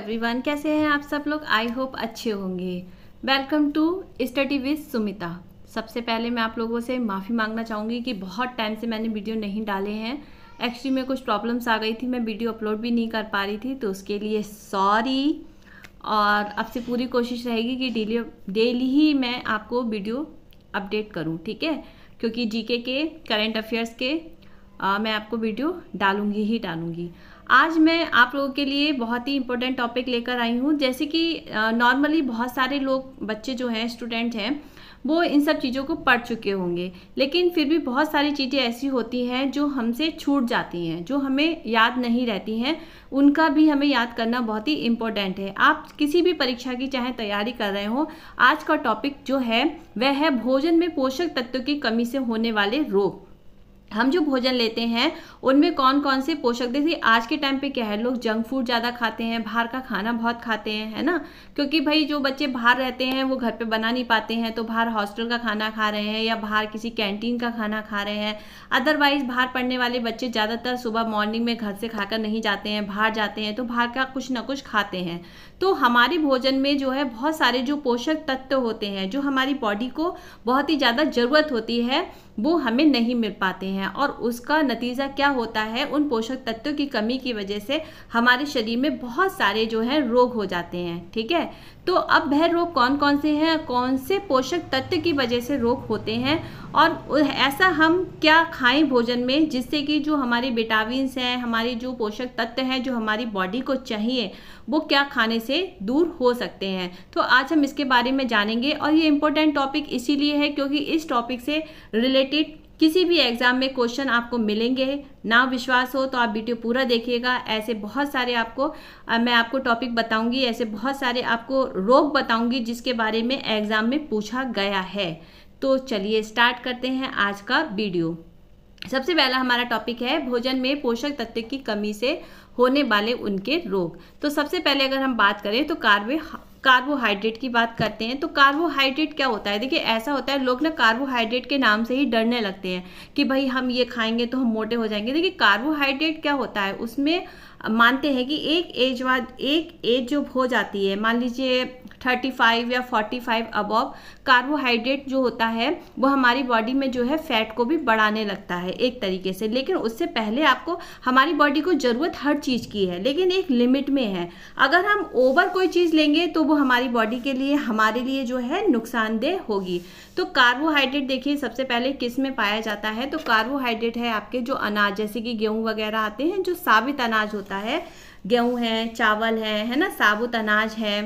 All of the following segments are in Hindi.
एवरीवन कैसे हैं आप सब लोग आई होप अच्छे होंगे welcome to study with Sumita सबसे पहले मैं आप लोगों से माफ़ी मांगना चाहूँगी कि बहुत टाइम से मैंने वीडियो नहीं डाले हैं एक्चुअली में कुछ प्रॉब्लम्स आ गई थी मैं वीडियो अपलोड भी नहीं कर पा रही थी तो उसके लिए सॉरी और अब से पूरी कोशिश रहेगी कि डेली डेली ही मैं आपको वीडियो अपडेट करूँ ठीक है क्योंकि जीके के करेंट अफेयर्स के आ, मैं आपको वीडियो डालूंगी ही डालूंगी आज मैं आप लोगों के लिए बहुत ही इंपॉर्टेंट टॉपिक लेकर आई हूँ जैसे कि नॉर्मली बहुत सारे लोग बच्चे जो हैं स्टूडेंट हैं वो इन सब चीज़ों को पढ़ चुके होंगे लेकिन फिर भी बहुत सारी चीज़ें ऐसी होती हैं जो हमसे छूट जाती हैं जो हमें याद नहीं रहती हैं उनका भी हमें याद करना बहुत ही इम्पोर्टेंट है आप किसी भी परीक्षा की चाहे तैयारी कर रहे हो आज का टॉपिक जो है वह है भोजन में पोषक तत्व की कमी से होने वाले रोग हम जो भोजन लेते हैं उनमें कौन कौन से पोषक जैसे आज के टाइम पे क्या है लोग जंक फूड ज़्यादा खाते हैं बाहर का खाना बहुत खाते हैं है ना क्योंकि भाई जो बच्चे बाहर रहते हैं वो घर पे बना नहीं पाते हैं तो बाहर हॉस्टल का खाना खा रहे हैं या बाहर किसी कैंटीन का खाना खा रहे हैं अदरवाइज़ बाहर पढ़ने वाले बच्चे ज़्यादातर सुबह मॉर्निंग में घर से खाकर नहीं जाते हैं बाहर जाते हैं तो बाहर का कुछ ना कुछ खाते हैं तो हमारे भोजन में जो है बहुत सारे जो पोषक तत्व होते हैं जो हमारी बॉडी को बहुत ही ज़्यादा ज़रूरत होती है वो हमें नहीं मिल पाते हैं और उसका नतीजा क्या होता है उन पोषक तत्वों की कमी की वजह से हमारे शरीर में बहुत सारे जो है रोग हो जाते हैं ठीक है तो अब भय रोग कौन कौन से हैं कौन से पोषक तत्व की वजह से रोग होते हैं और ऐसा हम क्या खाएं भोजन में जिससे कि जो हमारे विटामिन हैं हमारे जो पोषक तत्व हैं जो हमारी बॉडी को चाहिए वो क्या खाने से दूर हो सकते हैं तो आज हम इसके बारे में जानेंगे और ये इम्पोर्टेंट टॉपिक इसीलिए है क्योंकि इस टॉपिक से रिलेटेड किसी भी एग्ज़ाम में क्वेश्चन आपको मिलेंगे ना विश्वास हो तो आप वीडियो पूरा देखिएगा ऐसे बहुत सारे आपको मैं आपको टॉपिक बताऊंगी ऐसे बहुत सारे आपको रोग बताऊंगी जिसके बारे में एग्ज़ाम में पूछा गया है तो चलिए स्टार्ट करते हैं आज का वीडियो सबसे पहला हमारा टॉपिक है भोजन में पोषक तत्व की कमी से होने वाले उनके रोग तो सबसे पहले अगर हम बात करें तो कार्बे कार्बोहाइड्रेट की बात करते हैं तो कार्बोहाइड्रेट क्या होता है देखिए ऐसा होता है लोग ना कार्बोहाइड्रेट के नाम से ही डरने लगते हैं कि भाई हम ये खाएंगे तो हम मोटे हो जाएंगे देखिए कार्बोहाइड्रेट क्या होता है उसमें मानते हैं कि एक एज बाद एक एज जो हो जाती है मान लीजिए 35 या 45 अबव कार्बोहाइड्रेट जो होता है वो हमारी बॉडी में जो है फैट को भी बढ़ाने लगता है एक तरीके से लेकिन उससे पहले आपको हमारी बॉडी को ज़रूरत हर चीज़ की है लेकिन एक लिमिट में है अगर हम ओवर कोई चीज़ लेंगे तो वो हमारी बॉडी के लिए हमारे लिए जो है नुकसानदेह होगी तो कार्बोहाइड्रेट देखिए सबसे पहले किस में पाया जाता है तो कार्बोहाइड्रेट है आपके जो अनाज जैसे कि गेहूँ वगैरह आते हैं जो साबित अनाज होता है जाता है गेहूँ है चावल है है ना साबुत अनाज है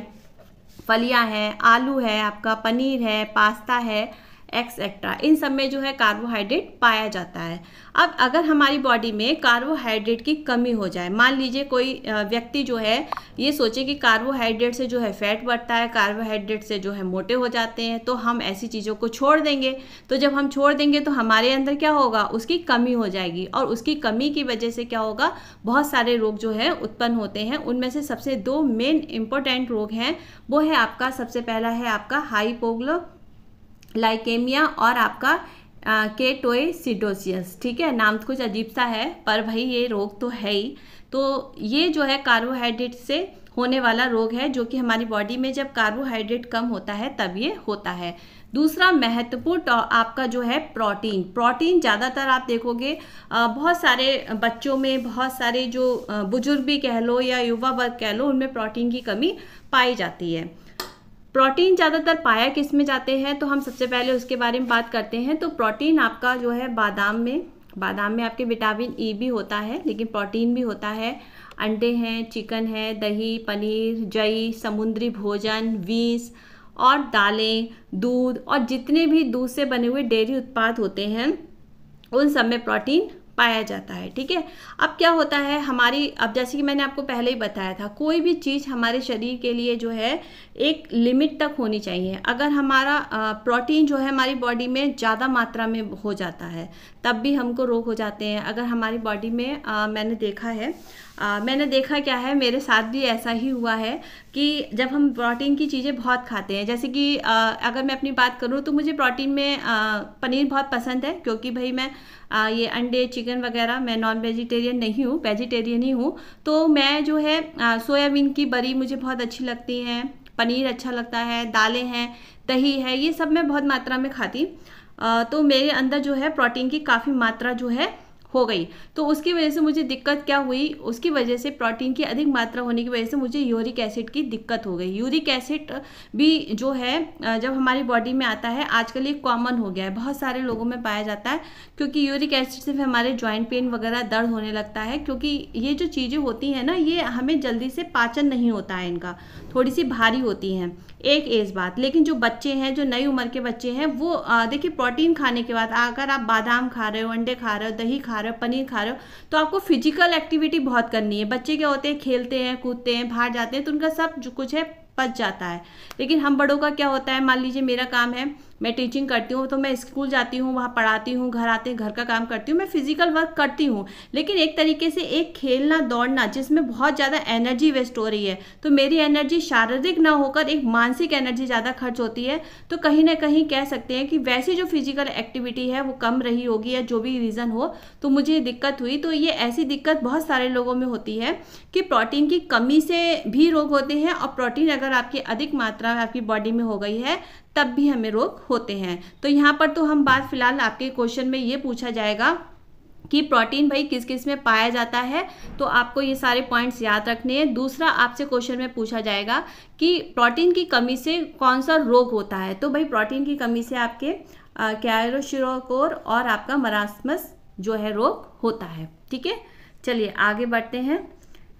फलियाँ हैं आलू है आपका पनीर है पास्ता है एक्सेट्रा इन सब में जो है कार्बोहाइड्रेट पाया जाता है अब अगर हमारी बॉडी में कार्बोहाइड्रेट की कमी हो जाए मान लीजिए कोई व्यक्ति जो है ये सोचे कि कार्बोहाइड्रेट से जो है फैट बढ़ता है कार्बोहाइड्रेट से जो है मोटे हो जाते हैं तो हम ऐसी चीज़ों को छोड़ देंगे तो जब हम छोड़ देंगे तो हमारे अंदर क्या होगा उसकी कमी हो जाएगी और उसकी कमी की वजह से क्या होगा बहुत सारे रोग जो है उत्पन्न होते हैं उनमें से सबसे दो मेन इम्पोर्टेंट रोग हैं वो है आपका सबसे पहला है आपका हाईपोग्लो लाइकेमिया और आपका केटोएसिडोसियस ठीक है नाम तो कुछ अजीब सा है पर भाई ये रोग तो है ही तो ये जो है कार्बोहाइड्रेट से होने वाला रोग है जो कि हमारी बॉडी में जब कार्बोहाइड्रेट कम होता है तब ये होता है दूसरा महत्वपूर्ण आपका जो है प्रोटीन प्रोटीन ज़्यादातर आप देखोगे बहुत सारे बच्चों में बहुत सारे जो बुजुर्ग भी कह लो या युवा वर्ग कह लो उनमें प्रोटीन की कमी पाई जाती है प्रोटीन ज़्यादातर पाया किस में जाते हैं तो हम सबसे पहले उसके बारे में बात करते हैं तो प्रोटीन आपका जो है बादाम में बादाम में आपके विटामिन ई e भी होता है लेकिन प्रोटीन भी होता है अंडे हैं चिकन है दही पनीर जई समुद्री भोजन वीस और दालें दूध और जितने भी दूध से बने हुए डेयरी उत्पाद होते हैं उन सब में प्रोटीन पाया जाता है ठीक है अब क्या होता है हमारी अब जैसे कि मैंने आपको पहले ही बताया था कोई भी चीज़ हमारे शरीर के लिए जो है एक लिमिट तक होनी चाहिए अगर हमारा प्रोटीन जो है हमारी बॉडी में ज़्यादा मात्रा में हो जाता है तब भी हमको रोग हो जाते हैं अगर हमारी बॉडी में आ, मैंने देखा है आ, मैंने देखा क्या है मेरे साथ भी ऐसा ही हुआ है कि जब हम प्रोटीन की चीज़ें बहुत खाते हैं जैसे कि आ, अगर मैं अपनी बात करूँ तो मुझे प्रोटीन में आ, पनीर बहुत पसंद है क्योंकि भाई मैं ये अंडे चिकन वगैरह मैं नॉन वेजिटेरियन नहीं हूँ वेजिटेरियन ही हूँ तो मैं जो है सोयाबीन की बरी मुझे बहुत अच्छी लगती हैं पनीर अच्छा लगता है दालें हैं दही है ये सब मैं बहुत मात्रा में खाती तो मेरे अंदर जो है प्रोटीन की काफ़ी मात्रा जो है हो गई तो उसकी वजह से मुझे दिक्कत क्या हुई उसकी वजह से प्रोटीन की अधिक मात्रा होने की वजह से मुझे यूरिक एसिड की दिक्कत हो गई यूरिक एसिड भी जो है जब हमारी बॉडी में आता है आजकल ये कॉमन हो गया है बहुत सारे लोगों में पाया जाता है क्योंकि यूरिक एसिड से हमारे ज्वाइंट पेन वगैरह दर्द होने लगता है क्योंकि ये जो चीज़ें होती हैं ना ये हमें जल्दी से पाचन नहीं होता है इनका थोड़ी सी भारी होती हैं एक एज बात लेकिन जो बच्चे हैं जो नई उम्र के बच्चे हैं वो देखिए प्रोटीन खाने के बाद अगर आप बादाम खा रहे हो अंडे खा रहे हो दही खा रहे हो पनीर खा रहे हो तो आपको फिजिकल एक्टिविटी बहुत करनी है बच्चे क्या होते हैं खेलते हैं कूदते हैं बाहर जाते हैं तो उनका सब कुछ है पच जाता है लेकिन हम बड़ों का क्या होता है मान लीजिए मेरा काम है मैं टीचिंग करती हूँ तो मैं स्कूल जाती हूँ वहाँ पढ़ाती हूँ घर आते घर का काम करती हूँ मैं फिजिकल वर्क करती हूँ लेकिन एक तरीके से एक खेलना दौड़ना जिसमें बहुत ज़्यादा एनर्जी वेस्ट हो रही है तो मेरी एनर्जी शारीरिक ना होकर एक मानसिक एनर्जी ज़्यादा खर्च होती है तो कहीं ना कहीं कह सकते हैं कि वैसी जो फिजिकल एक्टिविटी है वो कम रही होगी या जो भी रीज़न हो तो मुझे दिक्कत हुई तो ये ऐसी दिक्कत बहुत सारे लोगों में होती है कि प्रोटीन की कमी से भी रोग होते हैं और प्रोटीन अगर आपकी अधिक मात्रा में आपकी बॉडी में हो गई है तब भी हमें रोग होते हैं तो यहाँ पर तो हम बात फिलहाल आपके क्वेश्चन में ये पूछा जाएगा कि प्रोटीन भाई किस किस में पाया जाता है तो आपको ये सारे पॉइंट्स याद रखने हैं दूसरा आपसे क्वेश्चन में पूछा जाएगा कि प्रोटीन की कमी से कौन सा रोग होता है तो भाई प्रोटीन की कमी से आपके कैरोशिरोकोर और आपका मरासमस जो है रोग होता है ठीक है चलिए आगे बढ़ते हैं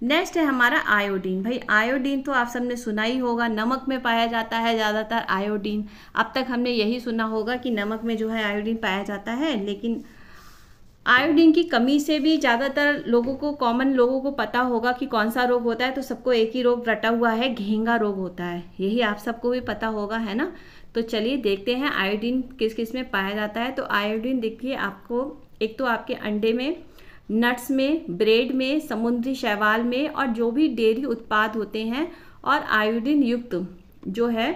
नेक्स्ट है हमारा आयोडीन भाई आयोडीन तो आप सबने सुना ही होगा नमक में पाया जाता है ज़्यादातर आयोडीन अब तक हमने यही सुना होगा कि नमक में जो है आयोडीन पाया जाता है लेकिन आयोडीन की कमी से भी ज़्यादातर लोगों को कॉमन लोगों को पता होगा कि कौन सा रोग होता है तो सबको एक ही रोग रटा हुआ है घेंगा रोग होता है यही आप सबको भी पता होगा है ना तो चलिए देखते हैं आयोडीन किस किस में पाया जाता है तो आयोडीन देखिए आपको एक तो आपके अंडे में नट्स में ब्रेड में समुद्री शैवाल में और जो भी डेयरी उत्पाद होते हैं और आयोडीन युक्त जो है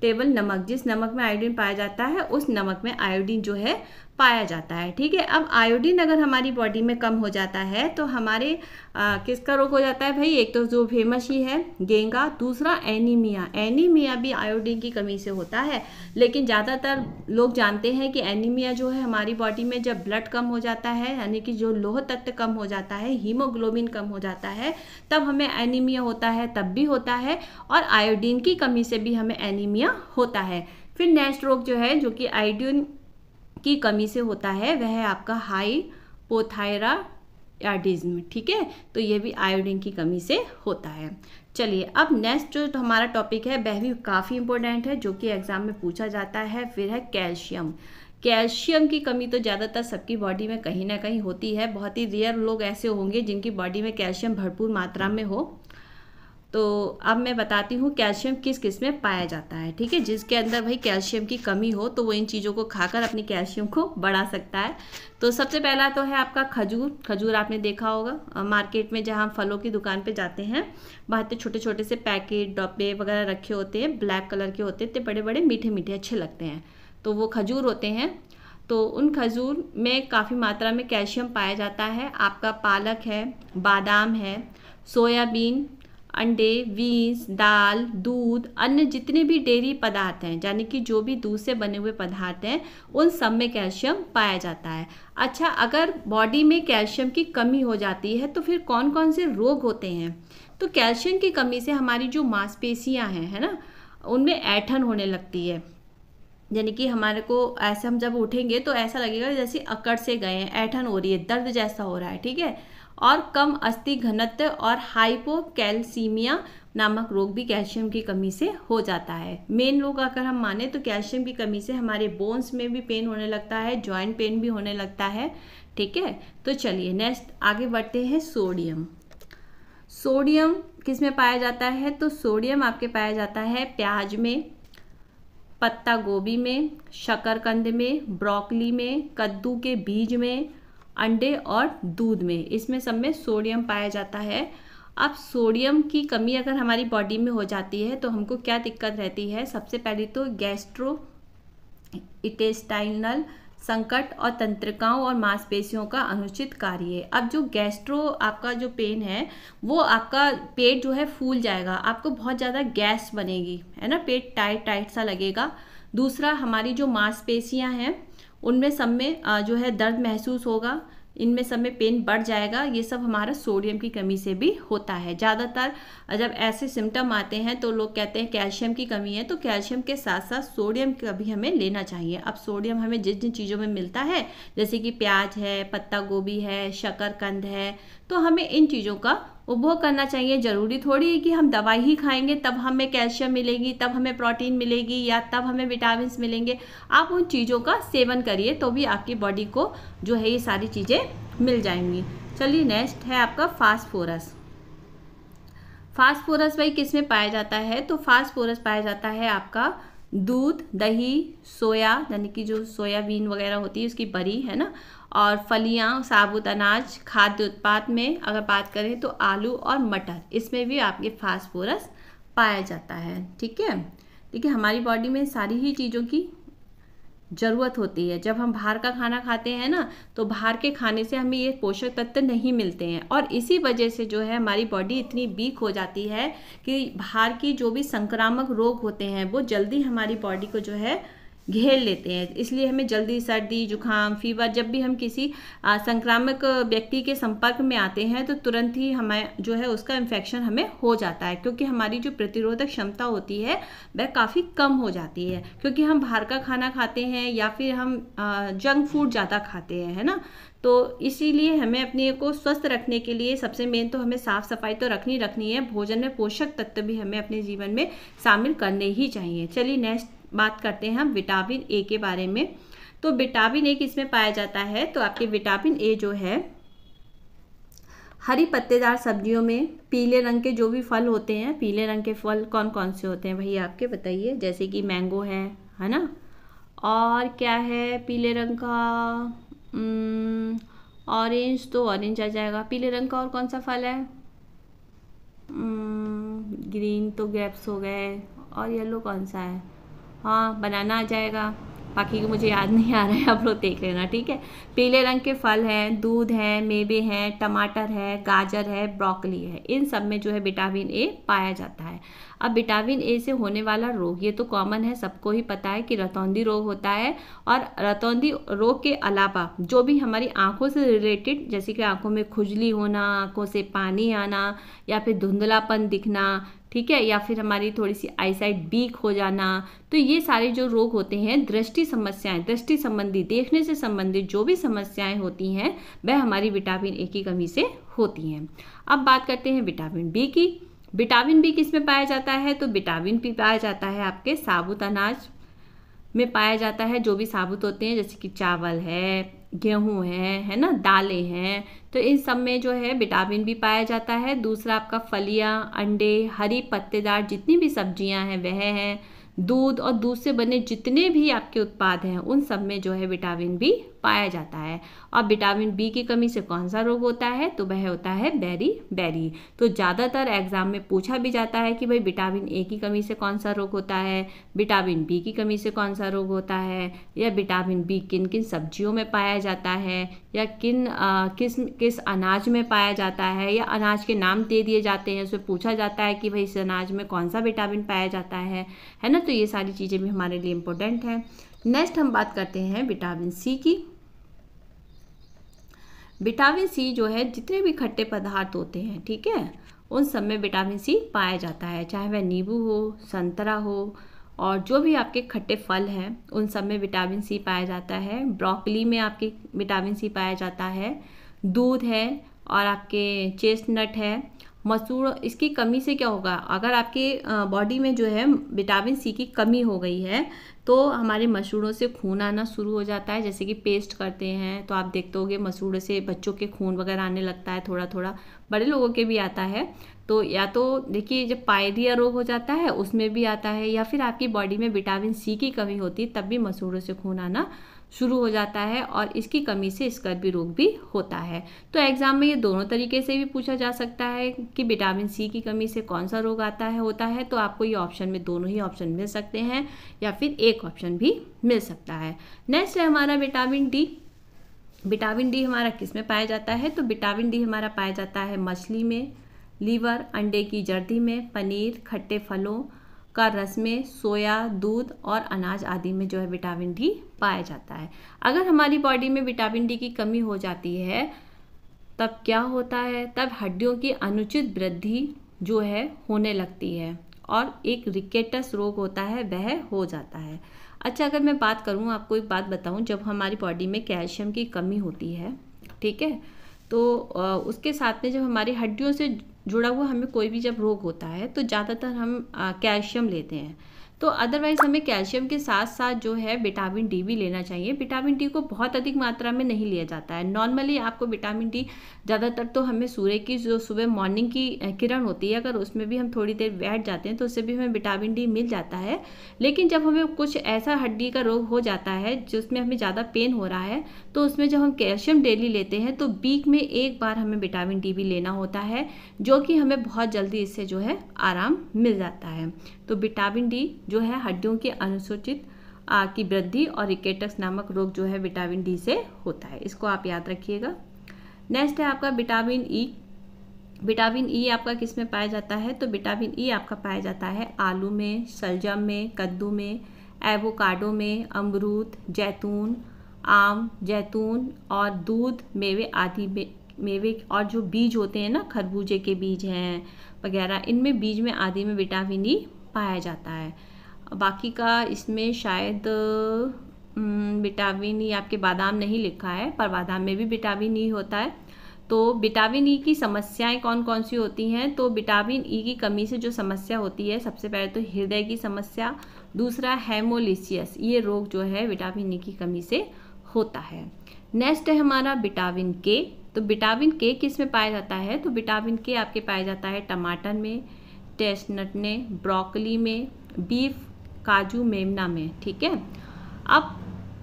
टेबल नमक जिस नमक में आयोडीन पाया जाता है उस नमक में आयोडीन जो है पाया जाता है ठीक है अब आयोडीन अगर हमारी बॉडी में कम हो जाता है तो हमारे आ, किसका रोग हो जाता है भाई एक तो जो फेमस ही है गेंगा दूसरा एनीमिया एनीमिया भी आयोडीन की कमी से होता है लेकिन ज़्यादातर लोग जानते हैं कि एनीमिया जो है हमारी बॉडी में जब ब्लड कम हो जाता है यानी कि जो लोह तत्व कम हो जाता है हीमोग्लोबिन कम हो जाता है तब हमें एनीमिया होता है तब भी होता है और आयोडीन की कमी से भी हमें एनीमिया होता है फिर नेक्स्ट रोग जो है जो कि आयोडीन की कमी से होता है वह है आपका हाई पोथायराडिज्म ठीक है तो ये भी आयोडीन की कमी से होता है चलिए अब नेक्स्ट जो तो हमारा टॉपिक है वह भी काफ़ी इंपॉर्टेंट है जो कि एग्ज़ाम में पूछा जाता है फिर है कैल्शियम कैल्शियम की कमी तो ज़्यादातर सबकी बॉडी में कहीं ना कहीं होती है बहुत ही रेयर लोग ऐसे होंगे जिनकी बॉडी में कैल्शियम भरपूर मात्रा में हो तो अब मैं बताती हूँ कैल्शियम किस किस में पाया जाता है ठीक है जिसके अंदर भाई कैल्शियम की कमी हो तो वो इन चीज़ों को खाकर अपनी कैल्शियम को बढ़ा सकता है तो सबसे पहला तो है आपका खजूर खजूर आपने देखा होगा मार्केट में जहाँ फलों की दुकान पे जाते हैं वहाँ तो छोटे छोटे से पैकेट डब्बे वगैरह रखे होते हैं ब्लैक कलर के होते हैं इतने बड़े बड़े मीठे मीठे अच्छे लगते हैं तो वो खजूर होते हैं तो उन खजूर में काफ़ी मात्रा में कैल्शियम पाया जाता है आपका पालक है बादाम है सोयाबीन अंडे बीज दाल दूध अन्य जितने भी डेयरी पदार्थ हैं यानी कि जो भी दूध से बने हुए पदार्थ हैं उन सब में कैल्शियम पाया जाता है अच्छा अगर बॉडी में कैल्शियम की कमी हो जाती है तो फिर कौन कौन से रोग होते हैं तो कैल्शियम की कमी से हमारी जो मांसपेशियाँ हैं है ना उनमें ऐठन होने लगती है यानी कि हमारे को ऐसे हम जब उठेंगे तो ऐसा लगेगा जैसे अकड़ से गए हैं ऐठन हो रही है दर्द जैसा हो रहा है ठीक है और कम अस्थि घनत्व और हाइपोकैल्सीमिया नामक रोग भी कैल्शियम की कमी से हो जाता है मेन रोग अगर हम माने तो कैल्शियम की कमी से हमारे बोन्स में भी पेन होने लगता है ज्वाइंट पेन भी होने लगता है ठीक है तो चलिए नेक्स्ट आगे बढ़ते हैं सोडियम सोडियम किस में पाया जाता है तो सोडियम आपके पाया जाता है प्याज में पत्ता गोभी में शकरकंद में ब्रोकली में कद्दू के बीज में अंडे और दूध में इसमें सब में सोडियम पाया जाता है अब सोडियम की कमी अगर हमारी बॉडी में हो जाती है तो हमको क्या दिक्कत रहती है सबसे पहले तो गैस्ट्रो इटेस्टाइनल संकट और तंत्रिकाओं और मांसपेशियों का अनुचित कार्य अब जो गैस्ट्रो आपका जो पेन है वो आपका पेट जो है फूल जाएगा आपको बहुत ज़्यादा गैस बनेगी है ना पेट टाइट टाइट सा लगेगा दूसरा हमारी जो मांसपेशियां हैं उनमें सब में जो है दर्द महसूस होगा इनमें सब में पेन बढ़ जाएगा ये सब हमारा सोडियम की कमी से भी होता है ज़्यादातर जब ऐसे सिम्टम आते हैं तो लोग कहते हैं कैल्शियम की कमी है तो कैल्शियम के साथ साथ सोडियम का भी हमें लेना चाहिए अब सोडियम हमें जिन जिन चीज़ों में मिलता है जैसे कि प्याज है पत्ता गोभी है शकरकंद है तो हमें इन चीज़ों का उपभोग करना चाहिए ज़रूरी थोड़ी है कि हम दवाई ही खाएंगे तब हमें कैल्शियम मिलेगी तब हमें प्रोटीन मिलेगी या तब हमें विटामिन मिलेंगे आप उन चीज़ों का सेवन करिए तो भी आपकी बॉडी को जो है ये सारी चीज़ें मिल जाएंगी चलिए नेक्स्ट है आपका फास्फोरस फास्फोरस भाई किस में पाया जाता है तो फास्फोरस पाया जाता है आपका दूध दही सोया यानी कि जो सोयाबीन वगैरह होती है उसकी बरी है ना और फलियाँ साबुत अनाज खाद्य उत्पाद में अगर बात करें तो आलू और मटर इसमें भी आपके फास्फोरस पाया जाता है ठीक है देखिए हमारी बॉडी में सारी ही चीज़ों की ज़रूरत होती है जब हम बाहर का खाना खाते हैं ना तो बाहर के खाने से हमें ये पोषक तत्व नहीं मिलते हैं और इसी वजह से जो है हमारी बॉडी इतनी वीक हो जाती है कि बाहर की जो भी संक्रामक रोग होते हैं वो जल्दी हमारी बॉडी को जो है घेर लेते हैं इसलिए हमें जल्दी सर्दी जुकाम फीवर जब भी हम किसी संक्रामक व्यक्ति के संपर्क में आते हैं तो तुरंत ही हमें जो है उसका इन्फेक्शन हमें हो जाता है क्योंकि हमारी जो प्रतिरोधक क्षमता होती है वह काफ़ी कम हो जाती है क्योंकि हम बाहर का खाना खाते हैं या फिर हम जंक फूड ज़्यादा खाते हैं है ना तो इसीलिए हमें अपने को स्वस्थ रखने के लिए सबसे मेन तो हमें साफ़ सफाई तो रखनी रखनी है भोजन में पोषक तत्व भी हमें अपने जीवन में शामिल करने ही चाहिए चलिए नेक्स्ट बात करते हैं हम विटामिन ए के बारे में तो विटामिन ए किसमें पाया जाता है तो आपके विटामिन ए जो है हरी पत्तेदार सब्जियों में पीले रंग के जो भी फल होते हैं पीले रंग के फल कौन कौन से होते हैं भैया आपके बताइए जैसे कि मैंगो है है ना और क्या है पीले रंग का ऑरेंज तो ऑरेंज आ जाएगा पीले रंग का और कौन सा फल है ग्रीन तो ग्रेप्स हो गए और येलो कौन सा है हाँ बनाना आ जाएगा बाकी को मुझे याद नहीं आ रहा है आप लोग देख लेना ठीक है पीले रंग के फल हैं दूध है मेवे हैं टमाटर है गाजर है ब्रोकली है इन सब में जो है विटामिन ए पाया जाता है अब विटामिन ए से होने वाला रोग ये तो कॉमन है सबको ही पता है कि रतौंदी रोग होता है और रतौंदी रोग के अलावा जो भी हमारी आँखों से रिलेटेड जैसे कि आँखों में खुजली होना आँखों से पानी आना या फिर धुंधलापन दिखना ठीक है या फिर हमारी थोड़ी सी आईसाइट बीक हो जाना तो ये सारे जो रोग होते हैं दृष्टि समस्याएं दृष्टि संबंधी देखने से संबंधित जो भी समस्याएं होती हैं वह हमारी विटामिन ए की कमी से होती हैं अब बात करते हैं विटामिन बी की विटामिन बी किस में पाया जाता है तो विटामिन बी पाया जाता है आपके साबुत अनाज में पाया जाता है जो भी साबुत होते हैं जैसे कि चावल है गेहूँ हैं है ना दालें हैं तो इन सब में जो है विटामिन भी पाया जाता है दूसरा आपका फलियाँ अंडे हरी पत्तेदार जितनी भी सब्जियाँ हैं वह हैं दूध और दूध से बने जितने भी आपके उत्पाद हैं उन सब में जो है विटामिन भी पाया जाता है और विटामिन बी की कमी से कौन सा रोग होता है तो वह होता है बेरी बेरी तो ज़्यादातर एग्जाम में पूछा भी जाता है कि भाई विटामिन ए की कमी से कौन सा रोग होता है विटामिन बी की कमी से कौन सा रोग होता है या विटामिन बी किन किन सब्जियों में पाया जाता है या किन आ, किस किस अनाज में पाया जाता है या अनाज के नाम दे दिए जाते हैं उसमें पूछा जाता है कि भाई इस अनाज में कौन सा विटामिन पाया जाता है है ना तो ये सारी चीज़ें भी हमारे लिए इम्पोर्टेंट हैं नेक्स्ट हम बात करते हैं विटामिन सी की विटामिन सी जो है जितने भी खट्टे पदार्थ होते हैं ठीक है उन सब में विटामिन सी पाया जाता है चाहे वह नींबू हो संतरा हो और जो भी आपके खट्टे फल हैं उन सब में विटामिन सी पाया जाता है ब्रोकली में आपके विटामिन सी पाया जाता है दूध है और आपके चेस्टनट है मसूर इसकी कमी से क्या होगा अगर आपके बॉडी में जो है विटामिन सी की कमी हो गई है तो हमारे मसूरों से खून आना शुरू हो जाता है जैसे कि पेस्ट करते हैं तो आप देखते होंगे मसूरों से बच्चों के खून वगैरह आने लगता है थोड़ा थोड़ा बड़े लोगों के भी आता है तो या तो देखिए जब पायरिया रोग हो जाता है उसमें भी आता है या फिर आपकी बॉडी में विटामिन सी की कमी होती है तब भी मसूरों से खून आना शुरू हो जाता है और इसकी कमी से स्कर्वी रोग भी होता है तो एग्ज़ाम में ये दोनों तरीके से भी पूछा जा सकता है कि विटामिन सी की कमी से कौन सा रोग आता है होता है तो आपको ये ऑप्शन में दोनों ही ऑप्शन मिल सकते हैं या फिर एक ऑप्शन भी मिल सकता है नेक्स्ट है हमारा विटामिन डी विटामिन डी हमारा किस में पाया जाता है तो विटामिन डी हमारा पाया जाता है मछली में लीवर अंडे की जर्दी में पनीर खट्टे फलों का रस में सोया दूध और अनाज आदि में जो है विटामिन डी पाया जाता है अगर हमारी बॉडी में विटामिन डी की कमी हो जाती है तब क्या होता है तब हड्डियों की अनुचित वृद्धि जो है होने लगती है और एक रिकेटस रोग होता है वह हो जाता है अच्छा अगर मैं बात करूँ आपको एक बात बताऊँ जब हमारी बॉडी में कैल्शियम की कमी होती है ठीक है तो उसके साथ में जब हमारी हड्डियों से जुड़ा हुआ हमें कोई भी जब रोग होता है तो ज़्यादातर हम कैल्शियम लेते हैं तो अदरवाइज़ हमें कैल्शियम के साथ साथ जो है विटामिन डी भी लेना चाहिए विटामिन डी को बहुत अधिक मात्रा में नहीं लिया जाता है नॉर्मली आपको विटामिन डी ज़्यादातर तो हमें सूर्य की जो सुबह मॉर्निंग की किरण होती है अगर उसमें भी हम थोड़ी देर बैठ जाते हैं तो उससे भी हमें विटामिन डी मिल जाता है लेकिन जब हमें कुछ ऐसा हड्डी का रोग हो जाता है जिसमें हमें ज़्यादा पेन हो रहा है तो उसमें जब हम कैल्शियम डेली लेते हैं तो वीक में एक बार हमें विटामिन डी भी लेना होता है जो कि हमें बहुत जल्दी इससे जो है आराम मिल जाता है तो विटामिन डी जो है हड्डियों के अनुसूचित की वृद्धि और रिकेटक्स नामक रोग जो है विटामिन डी से होता है इसको आप याद रखिएगा नेक्स्ट है आपका विटामिन ई विटामिन ई आपका किस में पाया जाता है तो विटामिन ई आपका पाया जाता है आलू में सलजम में कद्दू में एवोकाडो में अमरूद जैतून आम जैतून और दूध मेवे आदि में मेवे और जो बीज होते हैं ना खरबूजे के बीज हैं वगैरह इनमें बीज में आदि में विटामिन ई पाया जाता है बाकी का इसमें शायद विटामिन ई आपके बादाम नहीं लिखा है पर बादाम में भी विटामिन ई होता है तो विटामिन ई की समस्याएं कौन कौन सी होती हैं तो विटामिन ई की कमी से जो समस्या होती है सबसे पहले तो हृदय की समस्या दूसरा हेमोलिसियस ये रोग जो है विटामिन ई की कमी से होता है नेक्स्ट है हमारा विटामिन के तो विटामिन के किस में पाया जाता है तो विटामिन के आपके पाया जाता है टमाटर में टेस्टनट में ब्रोकली में बीफ काजू मेमना में ठीक है अब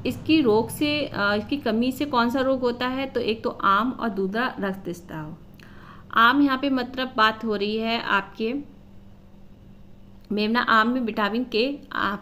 इसकी रोग से इसकी कमी से कौन सा रोग होता है तो एक तो आम और दूसरा रक्त स्त्राव आम यहाँ पे मतलब बात हो रही है आपके मेमना आम में विटामिन के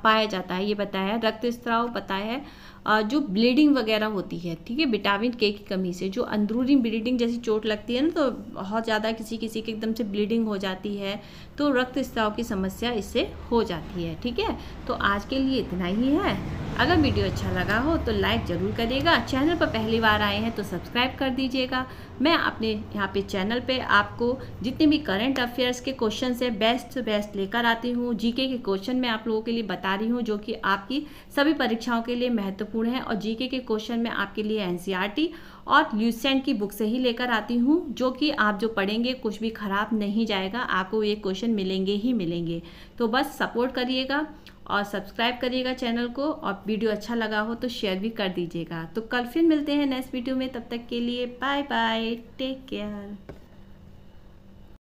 पाया जाता है ये बताया रक्त स्त्राव बताया है जो ब्लीडिंग वगैरह होती है ठीक है विटामिन के की कमी से जो अंदरूनी ब्लीडिंग जैसी चोट लगती है ना तो बहुत ज़्यादा किसी किसी के एकदम से ब्लीडिंग हो जाती है तो रक्त स्त्राव की समस्या इससे हो जाती है ठीक है तो आज के लिए इतना ही है अगर वीडियो अच्छा लगा हो तो लाइक ज़रूर करिएगा चैनल पर पहली बार आए हैं तो सब्सक्राइब कर दीजिएगा मैं अपने यहाँ पे चैनल पे आपको जितने भी करंट अफेयर्स के क्वेश्चन है बेस्ट से बेस्ट लेकर आती हूँ जीके के क्वेश्चन मैं आप लोगों के लिए बता रही हूँ जो कि आपकी सभी परीक्षाओं के लिए महत्वपूर्ण महत्वपूर्ण है और जीके के क्वेश्चन में आपके लिए एनसीईआरटी e और ल्यूसेंट की बुक से ही लेकर आती हूँ जो कि आप जो पढ़ेंगे कुछ भी ख़राब नहीं जाएगा आपको ये क्वेश्चन मिलेंगे ही मिलेंगे तो बस सपोर्ट करिएगा और सब्सक्राइब करिएगा चैनल को और वीडियो अच्छा लगा हो तो शेयर भी कर दीजिएगा तो कल फिर मिलते हैं नेक्स्ट वीडियो में तब तक के लिए बाय बाय टेक केयर